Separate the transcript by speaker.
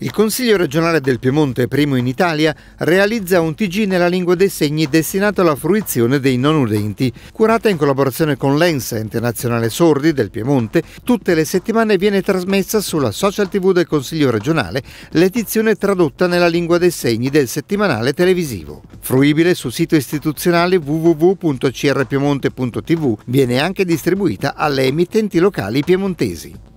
Speaker 1: Il Consiglio regionale del Piemonte, primo in Italia, realizza un TG nella lingua dei segni destinato alla fruizione dei non udenti. Curata in collaborazione con l'ENSA Internazionale Sordi del Piemonte, tutte le settimane viene trasmessa sulla social tv del Consiglio regionale l'edizione tradotta nella lingua dei segni del settimanale televisivo. Fruibile sul sito istituzionale www.crpiemonte.tv, viene anche distribuita alle emittenti locali piemontesi.